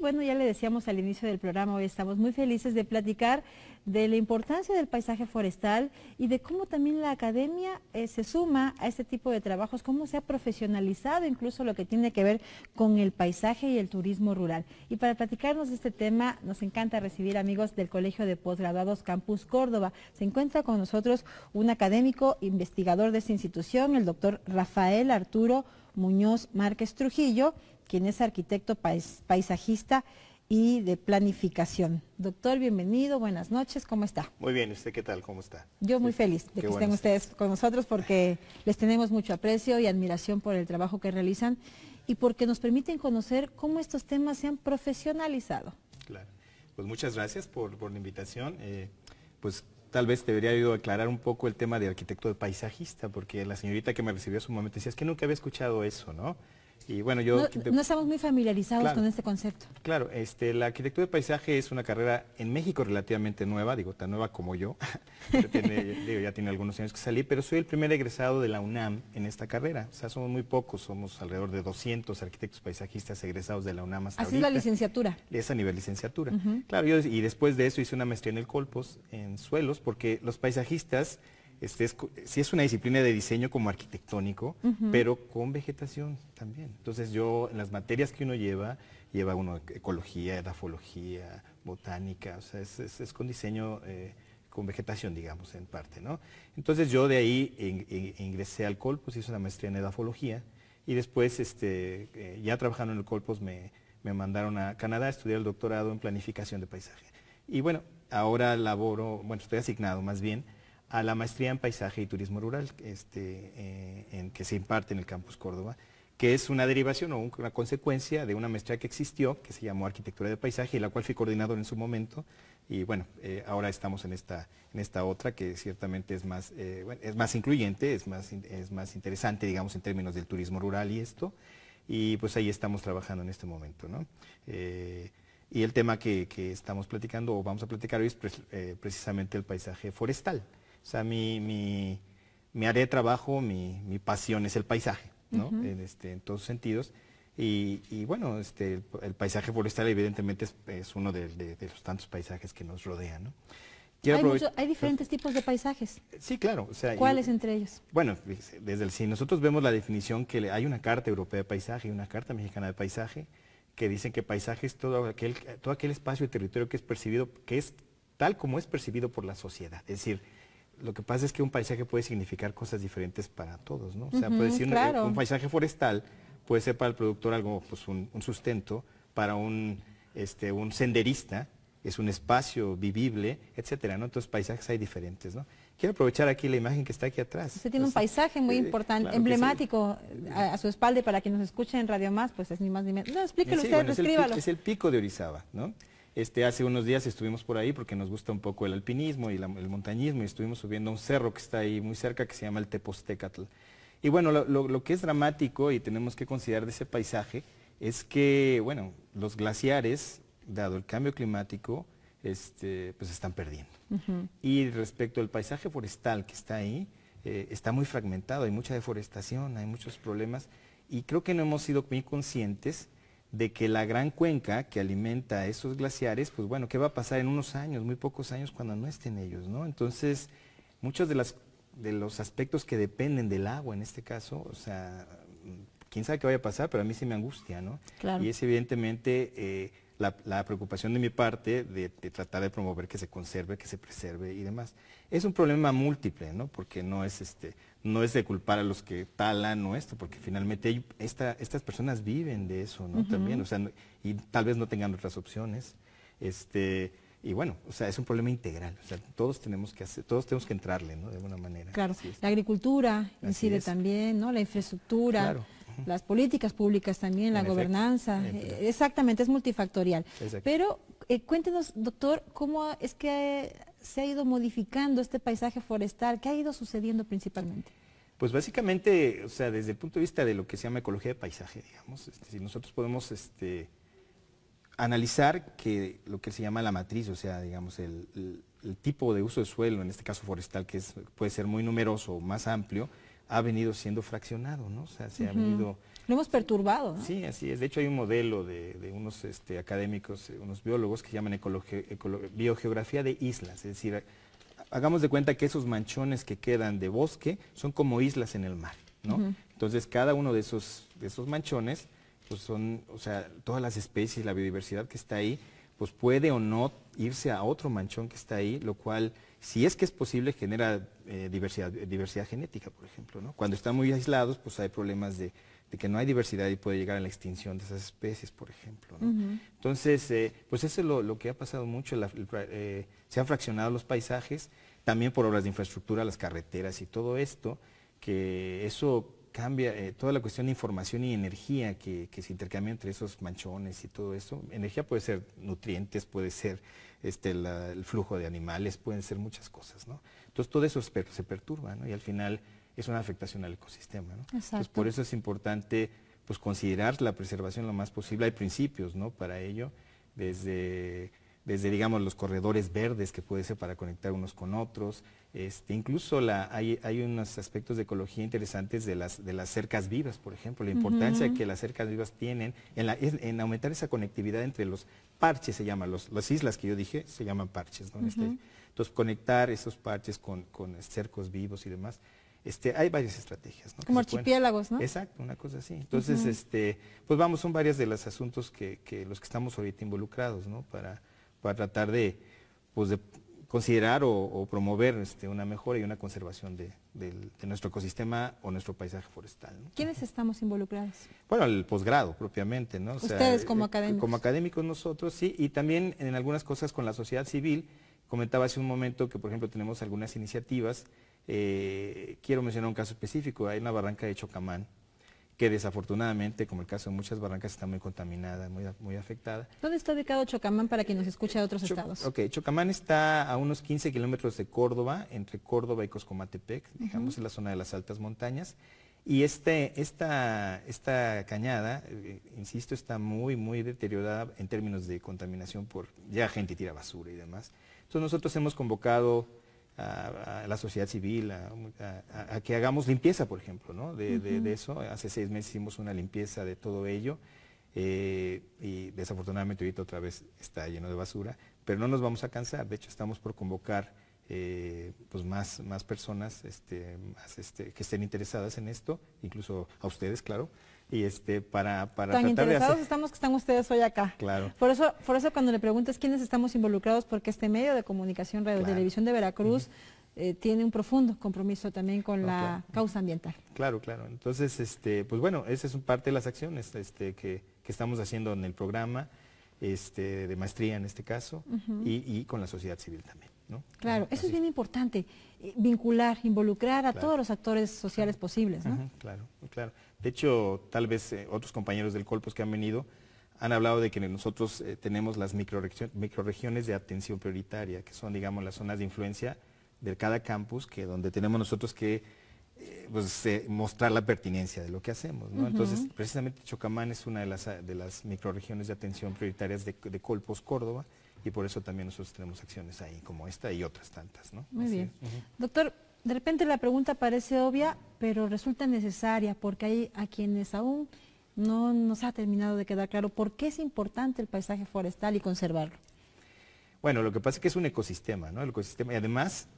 bueno, ya le decíamos al inicio del programa, hoy estamos muy felices de platicar de la importancia del paisaje forestal y de cómo también la academia eh, se suma a este tipo de trabajos, cómo se ha profesionalizado incluso lo que tiene que ver con el paisaje y el turismo rural. Y para platicarnos de este tema, nos encanta recibir amigos del Colegio de Postgraduados Campus Córdoba. Se encuentra con nosotros un académico investigador de esta institución, el doctor Rafael Arturo Muñoz Márquez Trujillo, quien es arquitecto paisajista y de planificación. Doctor, bienvenido, buenas noches, ¿cómo está? Muy bien, ¿usted qué tal? ¿Cómo está? Yo muy este, feliz de que estén ustedes con nosotros porque les tenemos mucho aprecio y admiración por el trabajo que realizan y porque nos permiten conocer cómo estos temas se han profesionalizado. Claro, pues muchas gracias por, la invitación. Eh, pues tal vez debería yo aclarar un poco el tema de arquitecto paisajista, porque la señorita que me recibió hace su momento decía, es que nunca había escuchado eso, ¿no? Y bueno, yo... No, estamos muy familiarizados con este concepto. Claro, este, la arquitectura de paisaje es una carrera en México relativamente nueva, digo, tan nueva como yo, ya tiene algunos años que salí, pero soy el primer egresado de la UNAM en esta carrera. O sea, somos muy pocos, somos alrededor de 200 arquitectos paisajistas egresados de la UNAM hasta Así es la licenciatura. Es a nivel licenciatura. Claro, y después de eso hice una maestría en el Colpos, en suelos, porque los paisajistas este es, sí es una disciplina de diseño como arquitectónico, pero con vegetación también. Entonces yo, en las materias que uno lleva, lleva uno ecología, edafología, botánica, o sea, es, con diseño, eh, con vegetación, digamos, en parte, ¿no? Entonces yo de ahí ingresé al colpus, hice una maestría en edafología, y después, este, eh, ya trabajando en el colpus me, me mandaron a Canadá a estudiar el doctorado en planificación de paisaje. Y bueno, ahora laboro, bueno, estoy asignado más bien, a la maestría en paisaje y turismo rural este, eh, en que se imparte en el campus Córdoba, que es una derivación o una consecuencia de una maestría que existió, que se llamó Arquitectura de Paisaje, y la cual fui coordinador en su momento, y bueno, eh, ahora estamos en esta, en esta otra que ciertamente es más, eh, es más incluyente, es más, es más interesante, digamos, en términos del turismo rural y esto, y pues ahí estamos trabajando en este momento, y el tema que, estamos platicando o vamos a platicar hoy es precisamente el paisaje forestal. O sea, mi, mi, área de trabajo, mi, pasión es el paisaje, ¿no? en, este, en todos sentidos. Y, bueno, este, el, paisaje forestal evidentemente es, uno de, los tantos paisajes que nos rodean. ¿no? Hay, diferentes tipos de paisajes. Sí, claro. ¿Cuáles entre ellos? Bueno, desde el si nosotros vemos la definición que hay una carta europea de paisaje y una carta mexicana de paisaje que dicen que paisaje es todo aquel, todo aquel espacio y territorio que es percibido, que es tal como es percibido por la sociedad. Es decir, lo que pasa es que un paisaje puede significar cosas diferentes para todos, ¿no? O sea, puede ser un, paisaje forestal puede ser para el productor algo, pues un, sustento, para un, este, un senderista es un espacio vivible, etcétera, ¿no? Entonces paisajes hay diferentes, ¿no? Quiero aprovechar aquí la imagen que está aquí atrás. Usted tiene un paisaje muy eh, importante, emblemático a, su espalda para quien nos escuche en Radio Más, pues es ni más ni menos. No, explíquelo usted, es el pico de Orizaba, ¿no? Este, hace unos días estuvimos por ahí porque nos gusta un poco el alpinismo y el montañismo y estuvimos subiendo a un cerro que está ahí muy cerca que se llama el Tepostecatl. Y bueno, lo, que es dramático y tenemos que considerar de ese paisaje es que, bueno, los glaciares, dado el cambio climático, este, pues están perdiendo. Y respecto al paisaje forestal que está ahí, eh, está muy fragmentado, hay mucha deforestación, hay muchos problemas y creo que no hemos sido muy conscientes de que la gran cuenca que alimenta esos glaciares, pues bueno, ¿qué va a pasar en unos años, muy pocos años cuando no estén ellos, ¿no? Entonces, muchos de, las, de los aspectos que dependen del agua en este caso, o sea, quién sabe qué vaya a pasar, pero a mí sí me angustia, ¿no? Claro. Y es evidentemente... Eh, la, preocupación de mi parte de, tratar de promover que se conserve, que se preserve y demás. Es un problema múltiple, ¿no? Porque no es este, no es de culpar a los que talan o esto, porque finalmente estas personas viven de eso, ¿no? También, o sea, y tal vez no tengan otras opciones. Este, y bueno, o sea, es un problema integral. O sea, todos tenemos que todos tenemos que entrarle, ¿no? De alguna manera. Claro. La agricultura incide también, ¿no? La infraestructura. Claro las políticas públicas también, la gobernanza. Eh, exactamente, es multifactorial. Pero eh, cuéntenos, doctor, cómo es que se ha ido modificando este paisaje forestal, qué ha ido sucediendo principalmente. Pues básicamente, o sea, desde el punto de vista de lo que se llama ecología de paisaje, digamos, este, si nosotros podemos este, analizar que lo que se llama la matriz, o sea, digamos, el, tipo de uso de suelo, en este caso forestal, que puede ser muy numeroso o más amplio, ha venido siendo fraccionado, ¿no? O sea, se ha venido... Lo hemos perturbado. Sí, así es. De hecho, hay un modelo de, unos este, académicos, eh, unos biólogos que llaman biogeografía de islas. Es decir, hagamos de cuenta que esos manchones que quedan de bosque son como islas en el mar, ¿no? Entonces, cada uno de esos, de esos manchones, pues son, o sea, todas las especies, la biodiversidad que está ahí, pues puede o no irse a otro manchón que está ahí, lo cual, si es que es posible, genera eh, diversidad, diversidad genética, por ejemplo. ¿no? Cuando están muy aislados, pues hay problemas de, que no hay diversidad y puede llegar a la extinción de esas especies, por ejemplo. Entonces, eh, pues eso es lo, que ha pasado mucho. Eh, se han fraccionado los paisajes, también por obras de infraestructura, las carreteras y todo esto, que eso cambia eh, toda la cuestión de información y energía que, se intercambia entre esos manchones y todo eso. Energía puede ser nutrientes, puede ser este, el flujo de animales, pueden ser muchas cosas, Entonces todo eso se, perturba, Y al final es una afectación al ecosistema, por eso es importante pues, considerar la preservación lo más posible. Hay principios, Para ello, desde desde digamos los corredores verdes que puede ser para conectar unos con otros, este, incluso hay, unos aspectos de ecología interesantes de las, de las cercas vivas, por ejemplo, la importancia que las cercas vivas tienen en, aumentar esa conectividad entre los parches, se llaman, las islas que yo dije se llaman parches. ¿no? Este, entonces, conectar esos parches con, este, cercos vivos y demás. hay varias estrategias. ¿no? Como archipiélagos, Exacto, una cosa así. Entonces, pues vamos, son varias de los asuntos que, los que estamos ahorita involucrados, ¿no? Para, para tratar de, pues de considerar o, promover este, una mejora y una conservación de, nuestro ecosistema o nuestro paisaje forestal. ¿Quiénes estamos involucrados? Bueno, el posgrado propiamente, ¿no? Ustedes como eh, académicos. Como académicos nosotros, sí, y también en algunas cosas con la sociedad civil. Comentaba hace un momento que, por ejemplo, tenemos algunas iniciativas. Eh, quiero mencionar un caso específico, hay una barranca de Chocamán, que desafortunadamente, como el caso de muchas barrancas, está muy contaminada, muy, muy afectada. ¿Dónde está ubicado Chocamán para quien nos escucha de otros estados? Ok, Chocamán está a unos 15 kilómetros de Córdoba, entre Córdoba y Coscomatepec, digamos, en la zona de las altas montañas. Y este, esta, esta cañada, eh, insisto, está muy, muy deteriorada en términos de contaminación por ya gente tira basura y demás. Entonces nosotros hemos convocado a, la sociedad civil, a, que hagamos limpieza, por ejemplo, ¿no? de, eso. Hace seis meses hicimos una limpieza de todo ello eh, y desafortunadamente ahorita otra vez está lleno de basura, pero no nos vamos a cansar, de hecho estamos por convocar eh, pues más, personas este, este, que estén interesadas en esto, incluso a ustedes, claro, y este para, para Tan interesados estamos que están ustedes hoy acá. Claro. Por eso, por eso cuando le preguntas quiénes estamos involucrados, porque este medio de comunicación, Radio Televisión de Veracruz, eh, tiene un profundo compromiso también con la causa ambiental. Claro, claro. Entonces, este, pues bueno, esa es parte de las acciones este, que, estamos haciendo en el programa, este, de maestría en este caso, y con la sociedad civil también. Claro, eso es bien importante, eh, vincular, involucrar a todos los actores sociales posibles. claro, claro. De hecho, tal vez eh, otros compañeros del Colpos que han venido han hablado de que nosotros eh, tenemos las microregiones de atención prioritaria, que son, digamos, las zonas de influencia de cada campus, que donde tenemos nosotros que pues, mostrar la pertinencia de lo que hacemos. Entonces, precisamente Chocamán es una de las, microregiones de atención prioritarias de Colpos, Córdoba y por eso también nosotros tenemos acciones ahí como esta y otras tantas. ¿no? Muy bien. Doctor, de repente la pregunta parece obvia, pero resulta necesaria porque hay a quienes aún no nos ha terminado de quedar claro por qué es importante el paisaje forestal y conservarlo. Bueno, lo que pasa es que es un ecosistema, ¿no? El ecosistema y además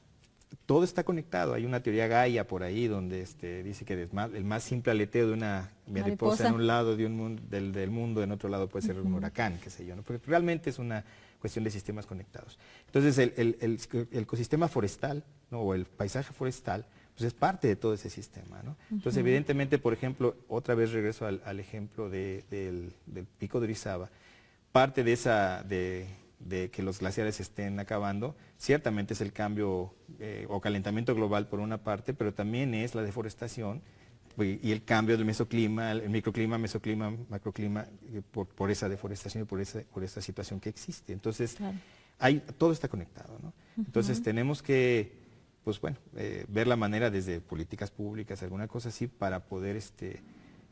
todo está conectado. Hay una teoría Gaia por ahí donde este, dice que el más, el más, simple aleteo de una mariposa, en un lado un, del, del, mundo, en otro lado puede ser un huracán, qué sé yo. ¿no? Porque realmente es una cuestión de sistemas conectados. Entonces, el, ecosistema forestal o el paisaje forestal pues es parte de todo ese sistema. Entonces, evidentemente, por ejemplo, otra vez regreso al, ejemplo del, pico de Orizaba, parte de esa, de, que los glaciares estén acabando, ciertamente es el cambio eh, o calentamiento global por una parte, pero también es la deforestación y el cambio del mesoclima, el microclima, mesoclima, macroclima, eh, por, esa deforestación y por esa, por situación que existe. Entonces, hay, todo está conectado. Entonces, tenemos que, pues bueno, eh, ver la manera desde políticas públicas, alguna cosa así, para poder este,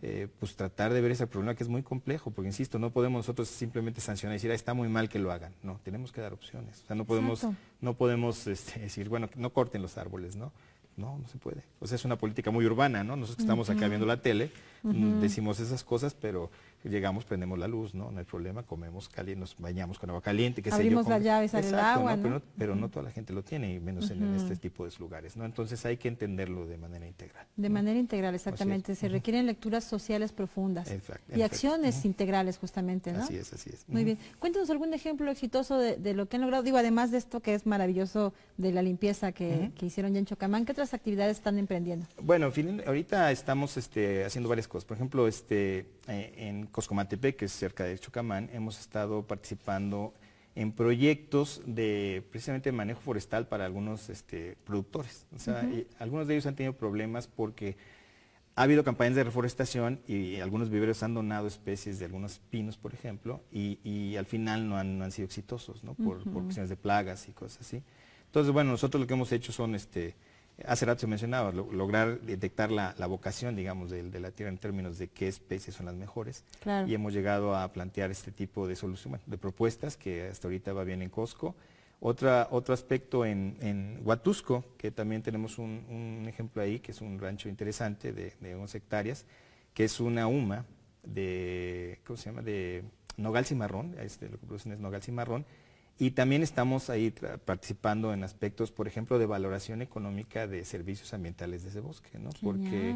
eh, pues tratar de ver ese problema que es muy complejo, porque insisto, no podemos nosotros simplemente sancionar y decir, ah, está muy mal que lo hagan. No, tenemos que dar opciones. O sea, no podemos, no podemos este, decir, bueno, no corten los árboles, ¿no? No, no se puede. O sea, es una política muy urbana, ¿no? Nosotros estamos acá viendo la tele, Decimos esas cosas, pero llegamos, prendemos la luz, ¿no? No hay problema, comemos caliente, nos bañamos con agua caliente, que Abrimos las llaves la llave, sale el agua, Pero, no, toda la gente lo tiene, menos en, este tipo de lugares, ¿no? Entonces hay que entenderlo de manera integral. De manera integral, exactamente. Se requieren lecturas sociales profundas. y acciones integrales, justamente, ¿no? Así es, así es. Muy bien. Cuéntanos algún ejemplo exitoso de, lo que han logrado. Digo, además de esto que es maravilloso de la limpieza que, hicieron ya en Chocamán, ¿qué otras actividades están emprendiendo? Bueno, ahorita estamos este, haciendo varias por ejemplo, este, eh, en Coscomatepec, que es cerca de chucamán hemos estado participando en proyectos de precisamente manejo forestal para algunos este, productores. O sea, eh, algunos de ellos han tenido problemas porque ha habido campañas de reforestación y algunos viveros han donado especies de algunos pinos, por ejemplo, y, al final no han, sido exitosos, ¿no? Por, por, cuestiones de plagas y cosas así. Entonces, bueno, nosotros lo que hemos hecho son este, Hace rato se mencionaba, lograr detectar la, vocación, digamos, de, la tierra en términos de qué especies son las mejores. Y hemos llegado a plantear este tipo de soluciones, de propuestas que hasta ahorita va bien en Costco. otro aspecto en, Huatusco, que también tenemos un, ejemplo ahí, que es un rancho interesante de, 11 hectáreas, que es una uma de, ¿cómo se llama?, de nogal cimarrón, este, lo que producen es nogal cimarrón, y también estamos ahí participando en aspectos, por ejemplo, de valoración económica de servicios ambientales de ese bosque, ¿no? Porque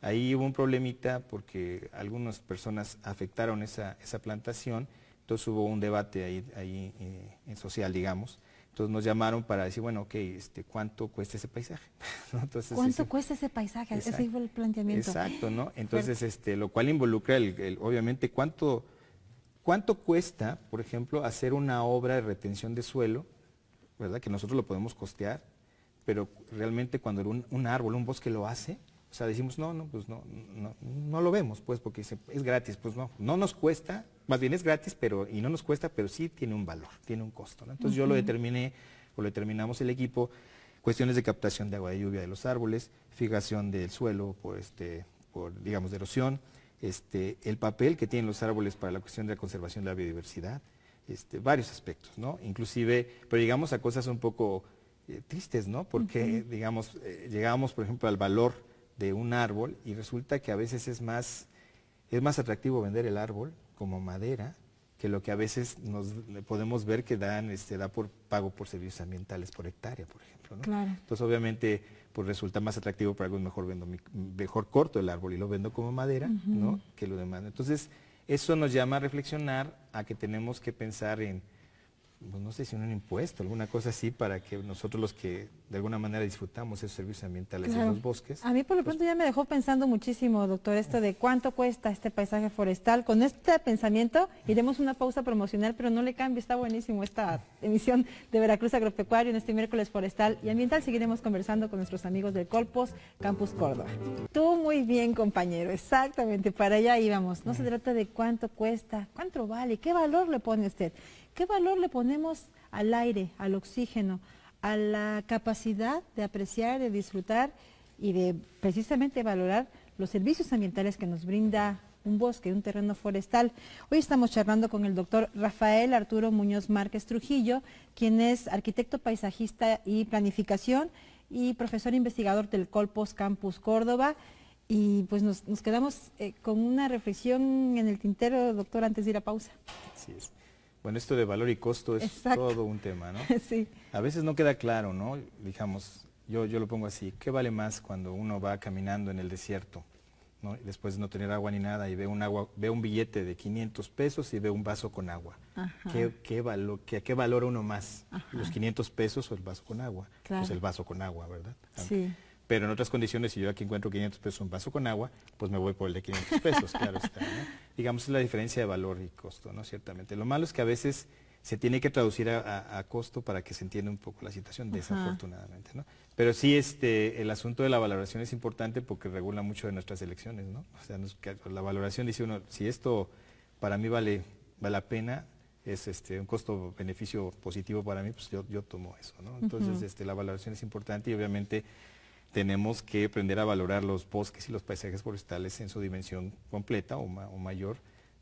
ahí hubo un problemita porque algunas personas afectaron esa, esa plantación, entonces hubo un debate ahí, ahí eh, en social, digamos. Entonces nos llamaron para decir, bueno, ok, este, ¿cuánto cuesta ese paisaje? ¿Cuánto este, cuesta ese paisaje? ese fue el planteamiento. Exacto, ¿no? Entonces, este, lo cual involucra, el, obviamente, cuánto ¿Cuánto cuesta, por ejemplo, hacer una obra de retención de suelo, verdad? Que nosotros lo podemos costear, pero realmente cuando un, árbol, un bosque lo hace, o sea, decimos, no, no, pues no, no, lo vemos, pues, porque es, gratis, pues no, no nos cuesta, más bien es gratis, pero, y no nos cuesta, pero sí tiene un valor, tiene un costo. Entonces yo lo determiné, o lo determinamos el equipo, cuestiones de captación de agua de lluvia de los árboles, fijación del suelo por este, por, digamos, de erosión, este, el papel que tienen los árboles para la cuestión de la conservación de la biodiversidad, este, varios aspectos, ¿no? Inclusive, pero llegamos a cosas un poco eh, tristes, ¿no? Porque, digamos, eh, llegamos, por ejemplo, al valor de un árbol y resulta que a veces es es más atractivo vender el árbol como madera que lo que a veces nos podemos ver que dan, este, da por pago por servicios ambientales por hectárea, por ejemplo. Entonces, obviamente, pues resulta más atractivo para algo mejor vendo mejor corto el árbol y lo vendo como madera, ¿no? Que lo demás. Entonces, eso nos llama a reflexionar a que tenemos que pensar en pues, no sé si un impuesto, alguna cosa así, para que nosotros los que de alguna manera disfrutamos esos servicios ambientales en los bosques. A mí por lo pues, pronto ya me dejó pensando muchísimo, doctor, esto de cuánto cuesta este paisaje forestal. Con este pensamiento iremos una pausa promocional, pero no le cambie, está buenísimo esta emisión de Veracruz Agropecuario en este miércoles forestal y ambiental. Seguiremos conversando con nuestros amigos del Colpos Campus Córdoba. Tú muy bien, compañero, exactamente, para allá íbamos. No se trata de cuánto cuesta, cuánto vale, qué valor le pone usted. ¿Qué valor le ponemos al aire, al oxígeno, a la capacidad de apreciar, de disfrutar y de precisamente valorar los servicios ambientales que nos brinda un bosque, un terreno forestal. Hoy estamos charlando con el doctor Rafael Arturo Muñoz Márquez Trujillo, quien es arquitecto paisajista y planificación y profesor investigador del Colpos Campus Córdoba. Y pues nos, quedamos eh, con una reflexión en el tintero, doctor, antes de ir a pausa. Así bueno, esto de valor y costo es todo un tema, ¿no? sí. A veces no queda claro, ¿no? Digamos, yo, yo lo pongo así, ¿qué vale más cuando uno va caminando en el desierto? después de no tener agua ni nada y ve un, agua, ve un billete de 500 pesos y ve un vaso con agua. ¿Qué, qué, qué, valora uno más? ¿Los 500 pesos o el vaso con agua? Pues claro. Pues el vaso con agua, ¿verdad? Sí pero en otras condiciones, si yo aquí encuentro 500 pesos un vaso con agua, pues me voy por el de 500 pesos, claro está. Digamos, es la diferencia de valor y costo, ¿no? Ciertamente. Lo malo es que a veces se tiene que traducir a, costo para que se entienda un poco la situación, desafortunadamente, ¿no? Pero sí, este, el asunto de la valoración es importante porque regula mucho de nuestras elecciones, ¿no? O sea, la valoración dice uno, si esto para mí vale, vale la pena, es este, un costo-beneficio positivo para mí, pues yo, tomo eso, ¿no? Entonces, este, la valoración es importante y obviamente tenemos que aprender a valorar los bosques y los paisajes forestales en su dimensión completa o, mayor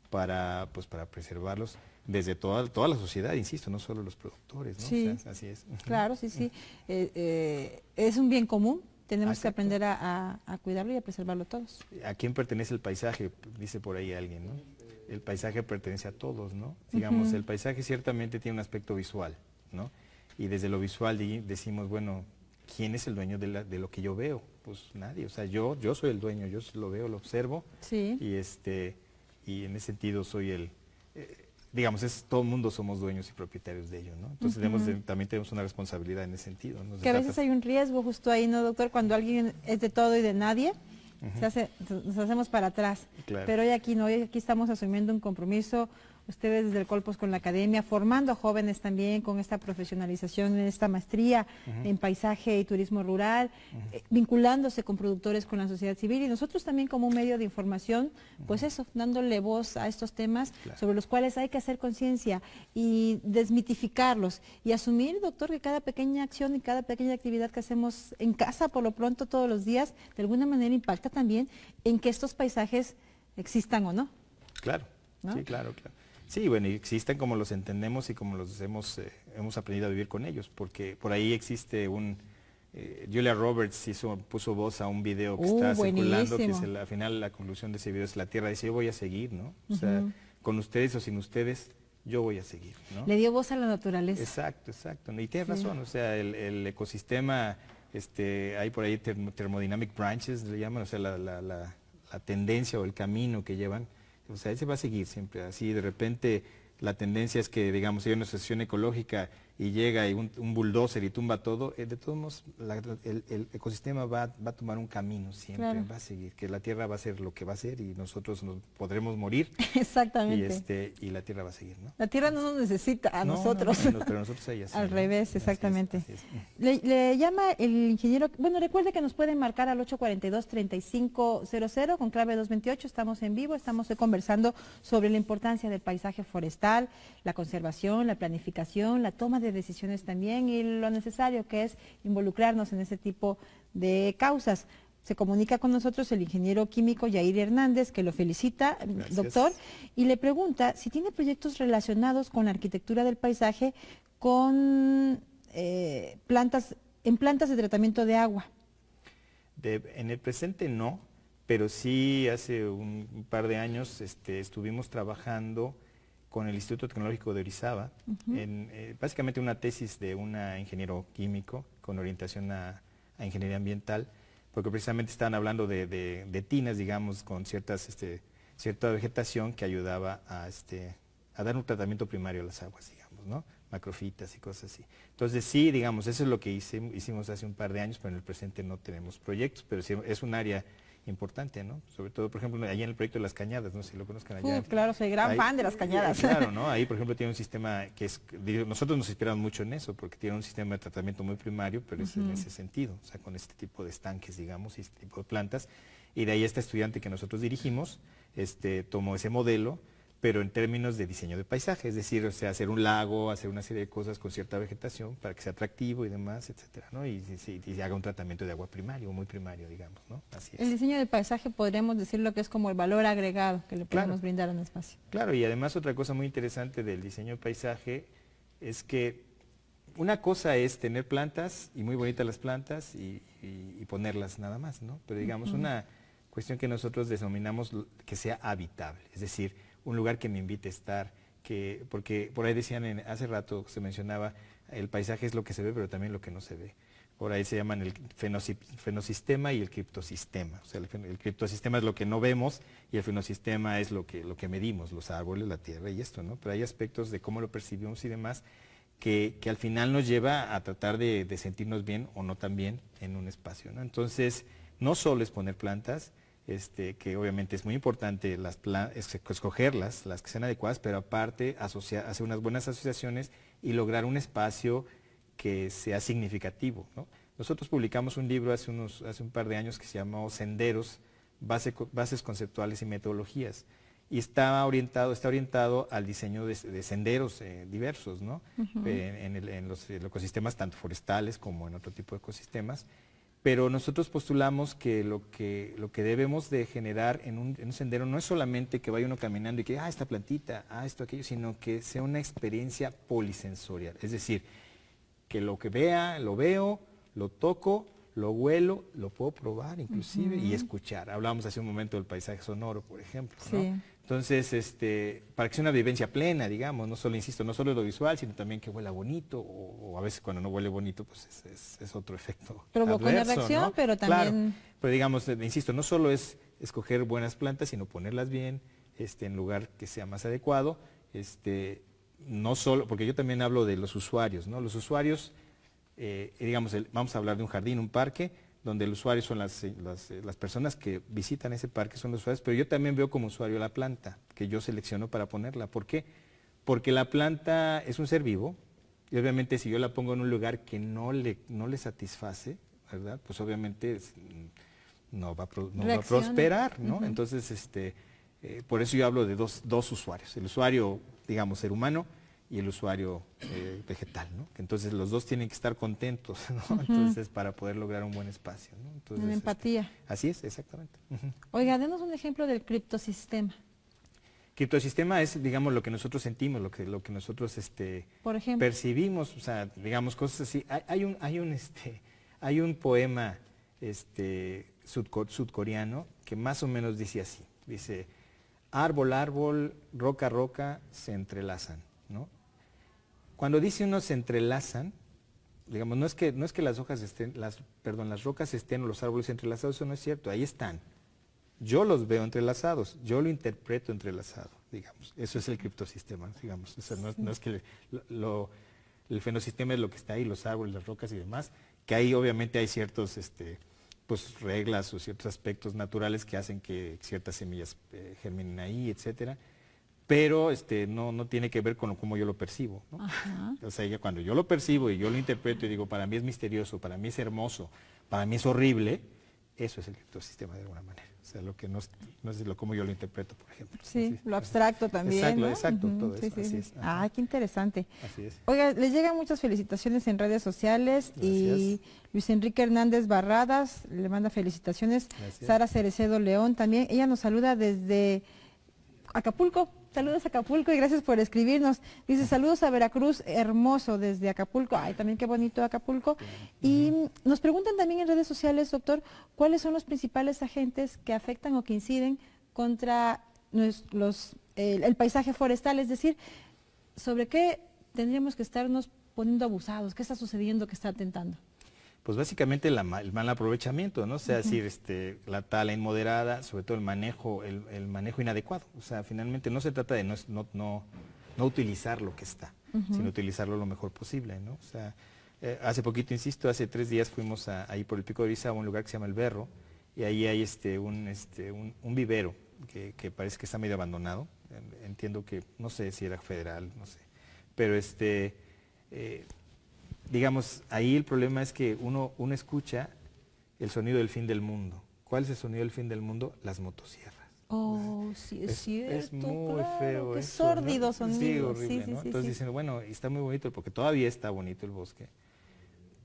para, pues, para preservarlos desde toda, toda la sociedad, insisto, no solo los productores, ¿no? Sí, así es. Claro, sí, sí. Eh, eh, es un bien común, tenemos que aprender a, cuidarlo y a preservarlo todos. ¿A quién pertenece el paisaje? Dice por ahí alguien, ¿no? El paisaje pertenece a todos, ¿no? Digamos, el paisaje ciertamente tiene un aspecto visual, ¿no? Y desde lo visual decimos, bueno, ¿quién es el dueño de, lo que yo veo? Pues nadie, o sea, yo, yo soy el dueño, yo lo veo, lo observo. Sí. Y, este, y en ese sentido soy el... Eh, digamos, es, todo el mundo somos dueños y propietarios de ello, ¿no? Entonces tenemos, también tenemos una responsabilidad en ese sentido. Que a veces hay un riesgo justo ahí, ¿no, doctor? Cuando alguien es de todo y de nadie, nos hacemos para atrás. Pero hoy aquí no, hoy aquí estamos asumiendo un compromiso ustedes desde el Colpos con la Academia, formando jóvenes también con esta profesionalización, en esta maestría en paisaje y turismo rural, eh, vinculándose con productores, con la sociedad civil y nosotros también como un medio de información, pues eso, dándole voz a estos temas sobre los cuales hay que hacer conciencia y desmitificarlos y asumir, doctor, que cada pequeña acción y cada pequeña actividad que hacemos en casa, por lo pronto todos los días, de alguna manera impacta también en que estos paisajes existan o no. Claro, sí, claro, claro. Sí, bueno, existen como los entendemos y como los hemos, eh, hemos aprendido a vivir con ellos, porque por ahí existe un... Eh, Julia Roberts hizo, puso voz a un video que uh, está circulando, que es al final la conclusión de ese video es la Tierra, dice yo voy a seguir, ¿no? O sea, con ustedes o sin ustedes, yo voy a seguir, ¿no? Le dio voz a la naturaleza. Exacto, exacto, y tiene razón, o sea, el, ecosistema, este, hay por ahí term, branches, le llaman, o sea, la tendencia o el camino que llevan, o sea, ese va a seguir siempre. Así de repente la tendencia es que, digamos, hay una asociación ecológica y llega y un, bulldozer y tumba todo, eh, de todos modos el, ecosistema va, a tomar un camino siempre, va a seguir, que la Tierra va a ser lo que va a ser y nosotros nos podremos morir. Exactamente. Este, y, la Tierra va a seguir, ¿no? La Tierra no nos necesita a nosotros. pero nosotros a ella. Al revés, exactamente. Mm. Le, le, llama el ingeniero, bueno, recuerde que nos pueden marcar al 842-3500 con clave 228, estamos en vivo, estamos conversando sobre la importancia del paisaje forestal, la conservación, la planificación, la toma de decisiones también y lo necesario que es involucrarnos en ese tipo de causas. Se comunica con nosotros el ingeniero químico Yair Hernández, que lo felicita, doctor, y le pregunta si tiene proyectos relacionados con la arquitectura del paisaje, con eh, plantas, en plantas de tratamiento de agua. en el presente no, pero sí hace un, par de años este, estuvimos trabajando con el Instituto Tecnológico de Orizaba, en, eh, básicamente una tesis de un ingeniero químico con orientación a, ingeniería ambiental, porque precisamente estaban hablando de, tinas, digamos, con ciertas, este, cierta vegetación que ayudaba a, este, a dar un tratamiento primario a las aguas, digamos, ¿no? macrofitas y cosas así. Entonces sí, digamos, eso es lo que hicimos hace un par de años, pero en el presente no tenemos proyectos, pero es un área importante, ¿no? Sobre todo, por ejemplo, allá en el proyecto de las cañadas, no sé si lo conozcan allá. claro, soy gran fan de las cañadas. Claro, ¿no? Ahí, por ejemplo, tiene un sistema que es, nosotros nos inspiramos mucho en eso, porque tiene un sistema de tratamiento muy primario, pero es en ese sentido, o sea, con este tipo de estanques, digamos, y este tipo de plantas. Y de ahí este estudiante que nosotros dirigimos, este, tomó ese modelo, pero en términos de diseño de paisaje, es decir, o sea, hacer un lago, hacer una serie de cosas con cierta vegetación para que sea atractivo y demás, etcétera, Y, haga un tratamiento de agua primario, muy primario, digamos, Así El diseño de paisaje podríamos decir lo que es como el valor agregado que le podemos brindar a un espacio. Claro, y además otra cosa muy interesante del diseño de paisaje es que una cosa es tener plantas y muy bonitas las plantas y, ponerlas nada más, ¿no? Pero digamos una cuestión que nosotros denominamos que sea habitable, es decir, un lugar que me invite a estar, que, porque por ahí decían, hace rato se mencionaba, el paisaje es lo que se ve, pero también lo que no se ve. Por ahí se llaman el fenosistema y el criptosistema. O sea, el, criptosistema es lo que no vemos y el fenosistema es lo que, lo que medimos, los árboles, la tierra y esto, ¿no? Pero hay aspectos de cómo lo percibimos y demás que, al final nos lleva a tratar de, de, sentirnos bien o no tan bien en un espacio, ¿no? Entonces, no solo es poner plantas, este, que obviamente es muy importante escogerlas, las que sean adecuadas, pero aparte hacer unas buenas asociaciones y lograr un espacio que sea significativo. Nosotros publicamos un libro hace, hace un par de años que se llamó Senderos, Bases Conceptuales y Metodologías, y está orientado, está orientado al diseño de, senderos eh, diversos, eh, en, en los ecosistemas tanto forestales como en otro tipo de ecosistemas, pero nosotros postulamos que lo que, lo que debemos de generar en un, sendero no es solamente que vaya uno caminando y que, ah, esta plantita, ah, esto, aquello, sino que sea una experiencia polisensorial. Es decir, que lo que vea, lo veo, lo toco, lo huelo, lo puedo probar inclusive y escuchar. Hablábamos hace un momento del paisaje sonoro, por ejemplo. Sí. Entonces, este, para que sea una vivencia plena, digamos, no solo, insisto, no solo lo visual, sino también que huela bonito, o, a veces cuando no huele bonito, pues es, otro efecto. Provoca una reacción, pero también. pero digamos, eh, insisto, no solo es escoger buenas plantas, sino ponerlas bien, este, en lugar que sea más adecuado. Este, no solo, porque yo también hablo de los usuarios, ¿no? Los usuarios, eh, digamos, vamos a hablar de un jardín, un parque, donde el usuario son las, eh, eh, las, personas que visitan ese parque, son los usuarios, pero yo también veo como usuario la planta que yo selecciono para ponerla. ¿Por qué? Porque la planta es un ser vivo y obviamente si yo la pongo en un lugar que no le, no le satisface, ¿verdad? Pues obviamente mm, no, va, a prosperar, Entonces, este, eh, por eso yo hablo de dos usuarios, el usuario, digamos, ser humano y el usuario eh, vegetal, ¿no? Entonces los dos tienen que estar contentos, ¿no? Entonces para poder lograr un buen espacio, ¿no? Este, empatía. así es, exactamente. Oiga, denos un ejemplo del criptosistema. Criptosistema es, digamos, lo que nosotros sentimos, lo que, lo que nosotros este, percibimos, o sea, digamos, cosas así. Hay, un, hay, un, este, hay un poema este, sudcoreano que más o menos dice así, dice, árbol, árbol, roca, roca, se entrelazan, ¿no? Cuando dice uno se entrelazan, digamos, no es que, no es que las hojas estén, las, perdón, las rocas estén o los árboles entrelazados, eso no es cierto, ahí están. Yo los veo entrelazados, yo lo interpreto entrelazado, digamos. Eso es el criptosistema, digamos. no, es que el fenosistema es lo que está ahí, los árboles, las rocas y demás, que ahí obviamente hay ciertos este, pues, reglas o ciertos aspectos naturales que hacen que ciertas semillas eh, germinen ahí, etcétera pero este, no, no tiene que ver con cómo yo lo percibo. ¿no? O sea, cuando yo lo percibo y yo lo interpreto y digo, para mí es misterioso, para mí es hermoso, para mí es horrible, eso es el criptosistema de alguna manera. O sea, lo que no, no es lo, cómo yo lo interpreto, por ejemplo. Sí, lo abstracto también. Exacto, exacto, todo eso. Ah, qué interesante. Así es. Oiga, les llegan muchas felicitaciones en redes sociales y Luis Enrique Hernández Barradas le manda felicitaciones. Sara Cerecedo León también. Ella nos saluda desde Acapulco, saludos a Acapulco y gracias por escribirnos. Dice saludos a Veracruz, hermoso desde Acapulco. Ay, también qué bonito Acapulco. Y nos preguntan también en redes sociales, doctor, cuáles son los principales agentes que afectan o que inciden contra el, paisaje forestal, es decir, sobre qué tendríamos que estarnos poniendo abusados, qué está sucediendo que está atentando pues básicamente el mal aprovechamiento, ¿no? O sea, decir, este, la tala inmoderada, sobre todo el manejo, el, manejo inadecuado. O sea, finalmente no se trata de no, no, no, utilizar lo que está, sino utilizarlo lo mejor posible, ¿no? O sea, eh, hace poquito, insisto, hace tres días fuimos ahí por el Pico de Ibiza a un lugar que se llama El Berro, y ahí hay este, un, este, vivero que, parece que está medio abandonado. Em, entiendo que, no sé si era federal, no sé. Pero este, eh, digamos, ahí el problema es que uno, uno escucha el sonido del fin del mundo. ¿Cuál es el sonido del fin del mundo? Las motosierras. Oh, sí, es, es muy feo. es sórdido sonido. Sí, horrible, Entonces dicen, bueno, está muy bonito, porque todavía está bonito el bosque,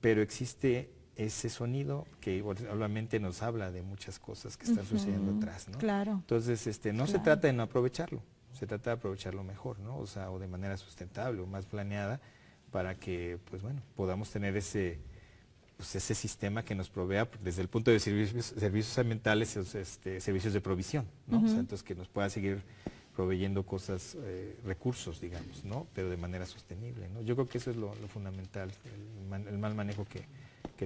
pero existe ese sonido que obviamente nos habla de muchas cosas que están sucediendo atrás, ¿no? Claro. Entonces, este, no se trata de no aprovecharlo, se trata de aprovecharlo mejor, ¿no? O sea, o de manera sustentable o más planeada, para que pues bueno, podamos tener ese, pues, ese sistema que nos provea desde el punto de servicios, servicios ambientales, este, servicios de provisión, ¿no? entonces que nos pueda seguir proveyendo cosas, eh, recursos, digamos, ¿no? Pero de manera sostenible, ¿no? Yo creo que eso es lo, fundamental, el, mal manejo que,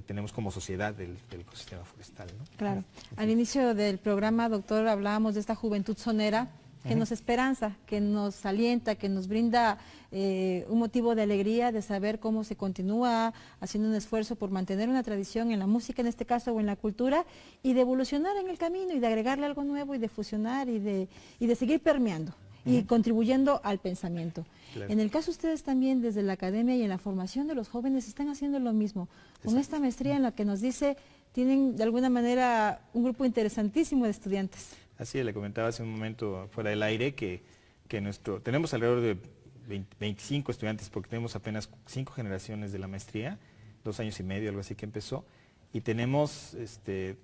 tenemos como sociedad del, ecosistema forestal, Claro. Al inicio del programa, doctor, hablábamos de esta juventud sonera que nos esperanza, que nos alienta, que nos brinda eh, un motivo de alegría de saber cómo se continúa haciendo un esfuerzo por mantener una tradición en la música en este caso o en la cultura y de evolucionar en el camino y de agregarle algo nuevo y de fusionar y de, de seguir permeando y contribuyendo al pensamiento. En el caso ustedes también desde la academia y en la formación de los jóvenes están haciendo lo mismo, con esta maestría en la que nos dice, tienen de alguna manera un grupo interesantísimo de estudiantes. Así le comentaba hace un momento fuera del aire que, nuestro, tenemos alrededor de 25 estudiantes porque tenemos apenas cinco generaciones de la maestría, dos años y medio, algo así que empezó, y tenemos este,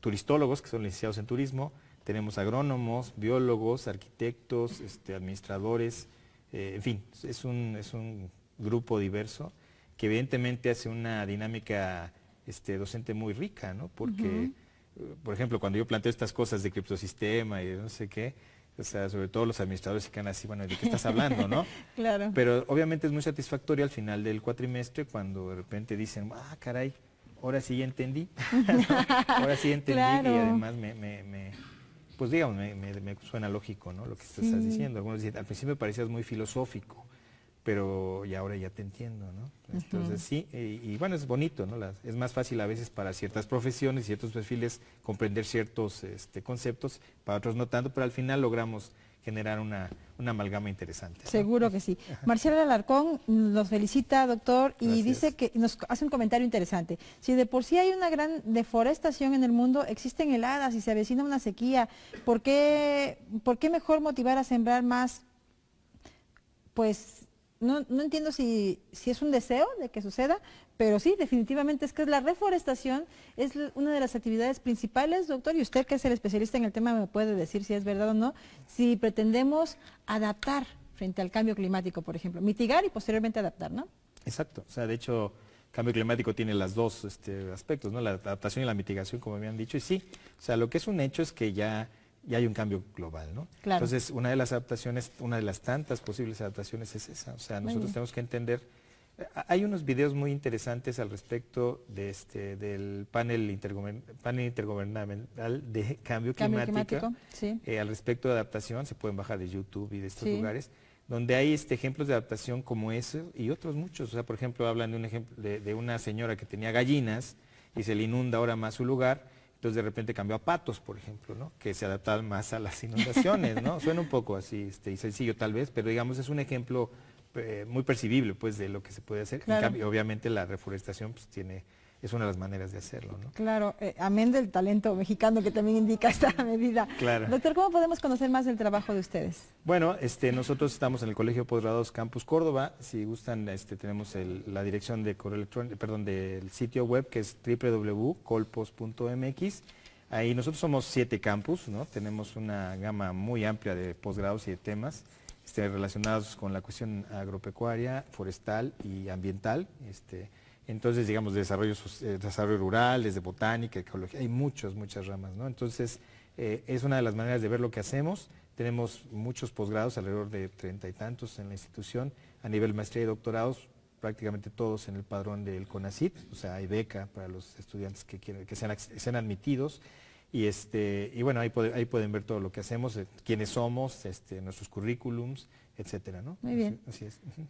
turistólogos que son licenciados en turismo, tenemos agrónomos, biólogos, arquitectos, este, administradores, eh, en fin, es un, es un grupo diverso que evidentemente hace una dinámica este, docente muy rica, ¿no? Porque por ejemplo, cuando yo planteo estas cosas de criptosistema y no sé qué, o sea, sobre todo los administradores se quedan así, bueno, ¿de qué estás hablando, claro. Pero obviamente es muy satisfactorio al final del cuatrimestre cuando de repente dicen, ah, caray, ahora sí ya entendí, ahora sí entendí y además me, pues digamos, me, suena lógico, Lo que estás diciendo. Algunos al principio parecías muy filosófico pero y ahora ya te entiendo, ¿no? Entonces sí, y, bueno, es bonito, ¿no? es más fácil a veces para ciertas profesiones, ciertos perfiles, comprender ciertos este, conceptos, para otros no tanto, pero al final logramos generar una, amalgama interesante. Seguro que sí. Marcial Alarcón nos felicita, doctor, y dice que nos hace un comentario interesante. Si de por sí hay una gran deforestación en el mundo, existen heladas y se avecina una sequía, ¿por por qué mejor motivar a sembrar más, pues, no, entiendo si, es un deseo de que suceda, pero sí, definitivamente es que la reforestación es una de las actividades principales, doctor, y usted que es el especialista en el tema me puede decir si es verdad o no, si pretendemos adaptar frente al cambio climático, por ejemplo, mitigar y posteriormente adaptar, ¿no? Exacto, o sea, de hecho, cambio climático tiene las dos este, aspectos, ¿no? La adaptación y la mitigación, como me han dicho, y sí, o sea, lo que es un hecho es que ya y hay un cambio global, ¿no? Entonces, una de las adaptaciones, una de las tantas posibles adaptaciones es esa. O sea, nosotros tenemos que entender. Eh, hay unos videos muy interesantes al respecto de este, del panel, intergubernamental de cambio, climático, eh, al respecto de adaptación, se pueden bajar de YouTube y de estos lugares, donde hay este, ejemplos de adaptación como ese y otros muchos. O sea, por ejemplo, hablan de, un ejemplo de una señora que tenía gallinas y se le inunda ahora más su lugar entonces de repente cambió a patos, por ejemplo, ¿no? que se adaptaban más a las inundaciones, ¿no? Suena un poco así este, y sencillo tal vez, pero digamos es un ejemplo eh, muy percibible pues de lo que se puede hacer. En cambio, obviamente la reforestación pues, tiene es una de las maneras de hacerlo. ¿no? Claro, eh, amén del talento mexicano que también indica esta medida. Doctor, ¿cómo podemos conocer más del trabajo de ustedes? Bueno, este, nosotros estamos en el Colegio Posgrados Campus Córdoba. Si gustan, este, tenemos la dirección de correo electrónico, perdón, del sitio web que es www.colpos.mx. Ahí nosotros somos siete campus, ¿no? Tenemos una gama muy amplia de posgrados y de temas este, relacionados con la cuestión agropecuaria, forestal y ambiental. Este, entonces, digamos, desarrollo, eh, desarrollo rural, desde botánica, ecología, hay muchas, muchas ramas, ¿no? Entonces, eh, es una de las maneras de ver lo que hacemos. Tenemos muchos posgrados, alrededor de treinta y tantos en la institución, a nivel maestría y doctorados, prácticamente todos en el padrón del CONACIT, o sea, hay beca para los estudiantes que, sean, admitidos. Y, este, y bueno, ahí, pueden ver todo lo que hacemos, eh, quiénes somos, este, nuestros currículums, etcétera, ¿no? Muy bien.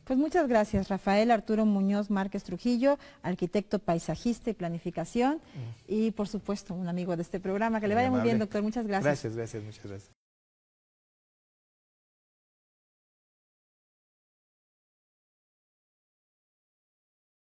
Pues muchas gracias, Rafael Arturo Muñoz Márquez Trujillo, arquitecto paisajista y planificación, y por supuesto, un amigo de este programa. Que le vaya muy bien, doctor. Muchas gracias. Gracias, gracias, muchas gracias.